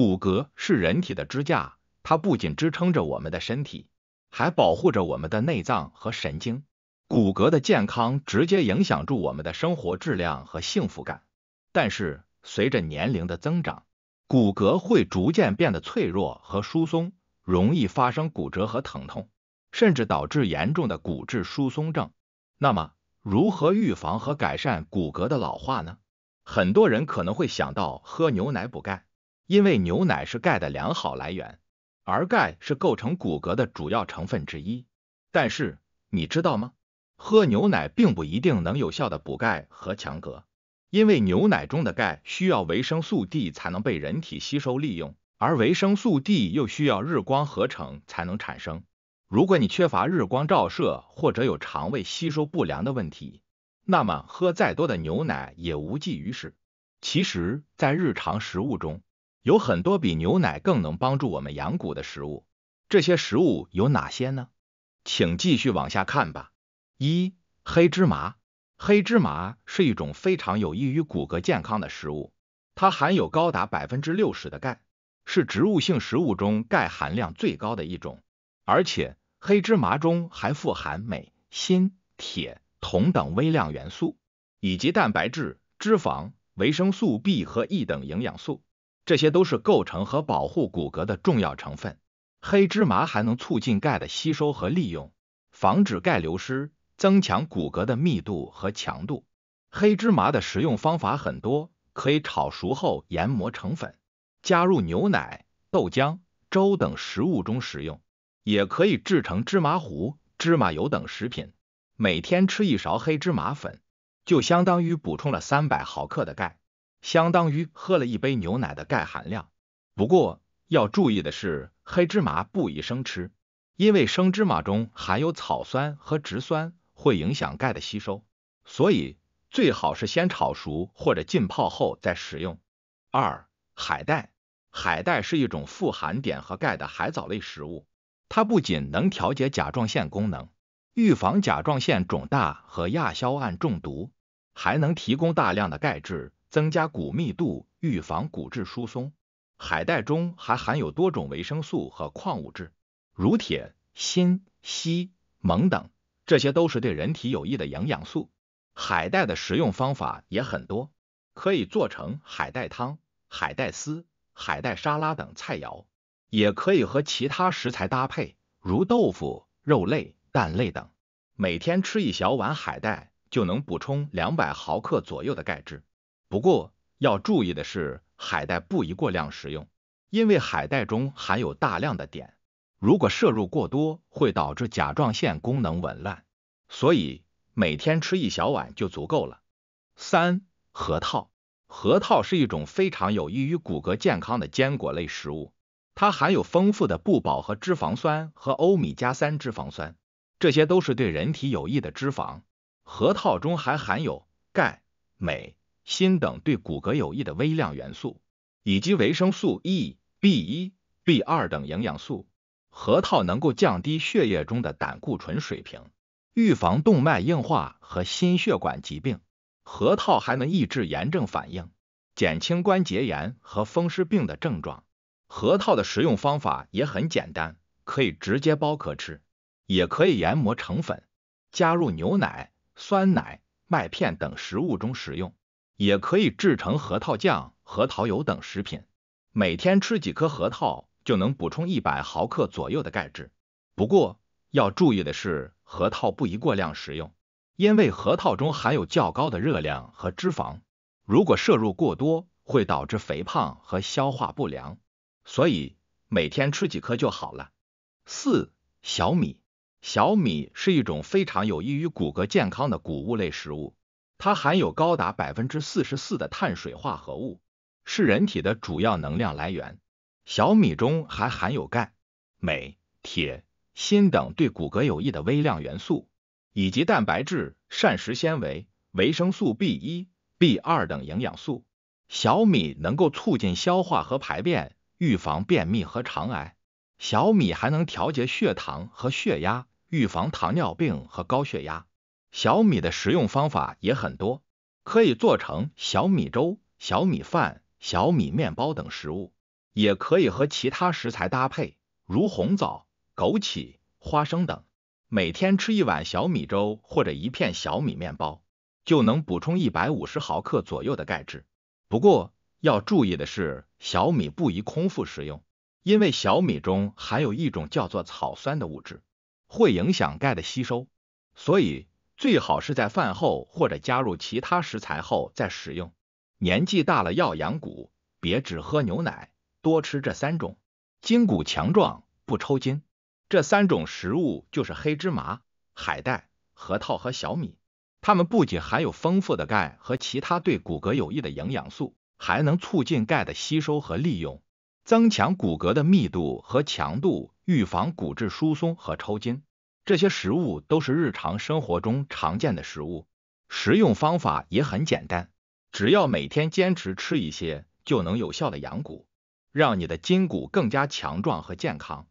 骨骼是人体的支架，它不仅支撑着我们的身体，还保护着我们的内脏和神经。骨骼的健康直接影响住我们的生活质量和幸福感。但是，随着年龄的增长，骨骼会逐渐变得脆弱和疏松，容易发生骨折和疼痛，甚至导致严重的骨质疏松症。那么，如何预防和改善骨骼的老化呢？很多人可能会想到喝牛奶补钙。因为牛奶是钙的良好来源，而钙是构成骨骼的主要成分之一。但是你知道吗？喝牛奶并不一定能有效的补钙和强骼，因为牛奶中的钙需要维生素 D 才能被人体吸收利用，而维生素 D 又需要日光合成才能产生。如果你缺乏日光照射或者有肠胃吸收不良的问题，那么喝再多的牛奶也无济于事。其实，在日常食物中，有很多比牛奶更能帮助我们养骨的食物，这些食物有哪些呢？请继续往下看吧。一、黑芝麻。黑芝麻是一种非常有益于骨骼健康的食物，它含有高达百分之六十的钙，是植物性食物中钙含量最高的一种。而且，黑芝麻中还富含镁、锌、铁、铜等微量元素，以及蛋白质、脂肪、维生素 B 和 E 等营养素。这些都是构成和保护骨骼的重要成分。黑芝麻还能促进钙的吸收和利用，防止钙流失，增强骨骼的密度和强度。黑芝麻的食用方法很多，可以炒熟后研磨成粉，加入牛奶、豆浆、粥等食物中食用；也可以制成芝麻糊、芝麻油等食品。每天吃一勺黑芝麻粉，就相当于补充了三百毫克的钙。相当于喝了一杯牛奶的钙含量。不过要注意的是，黑芝麻不宜生吃，因为生芝麻中含有草酸和植酸，会影响钙的吸收，所以最好是先炒熟或者浸泡后再食用。二、海带，海带是一种富含碘和钙的海藻类食物，它不仅能调节甲状腺功能，预防甲状腺肿大和亚硝胺中毒，还能提供大量的钙质。增加骨密度，预防骨质疏松。海带中还含有多种维生素和矿物质，如铁、锌、硒、锰等，这些都是对人体有益的营养素。海带的食用方法也很多，可以做成海带汤、海带丝、海带沙拉等菜肴，也可以和其他食材搭配，如豆腐、肉类、蛋类等。每天吃一小碗海带，就能补充两百毫克左右的钙质。不过要注意的是，海带不宜过量食用，因为海带中含有大量的碘，如果摄入过多会导致甲状腺功能紊乱。所以每天吃一小碗就足够了。三、核桃，核桃是一种非常有益于骨骼健康的坚果类食物，它含有丰富的不饱和脂肪酸和欧米伽三脂肪酸，这些都是对人体有益的脂肪。核桃中还含有钙、镁。锌等对骨骼有益的微量元素，以及维生素 E、B 一、B 二等营养素。核桃能够降低血液中的胆固醇水平，预防动脉硬化和心血管疾病。核桃还能抑制炎症反应，减轻关节炎和风湿病的症状。核桃的食用方法也很简单，可以直接剥壳吃，也可以研磨成粉，加入牛奶、酸奶、麦片等食物中食用。也可以制成核桃酱、核桃油等食品。每天吃几颗核桃，就能补充一百毫克左右的钙质。不过要注意的是，核桃不宜过量食用，因为核桃中含有较高的热量和脂肪，如果摄入过多，会导致肥胖和消化不良。所以每天吃几颗就好了。四、小米，小米是一种非常有益于骨骼健康的谷物类食物。它含有高达百分之四十四的碳水化合物，是人体的主要能量来源。小米中还含有钙、镁、铁、锌等对骨骼有益的微量元素，以及蛋白质、膳食纤维、维生素 B 一、B 二等营养素。小米能够促进消化和排便，预防便秘和肠癌。小米还能调节血糖和血压，预防糖尿病和高血压。小米的食用方法也很多，可以做成小米粥、小米饭、小米面包等食物，也可以和其他食材搭配，如红枣、枸杞、花生等。每天吃一碗小米粥或者一片小米面包，就能补充一百五十毫克左右的钙质。不过要注意的是，小米不宜空腹食用，因为小米中含有一种叫做草酸的物质，会影响钙的吸收，所以。最好是在饭后或者加入其他食材后再食用。年纪大了要养骨，别只喝牛奶，多吃这三种，筋骨强壮，不抽筋。这三种食物就是黑芝麻、海带、核桃和小米。它们不仅含有丰富的钙和其他对骨骼有益的营养素，还能促进钙的吸收和利用，增强骨骼的密度和强度，预防骨质疏松和抽筋。这些食物都是日常生活中常见的食物，食用方法也很简单，只要每天坚持吃一些，就能有效的养骨，让你的筋骨更加强壮和健康。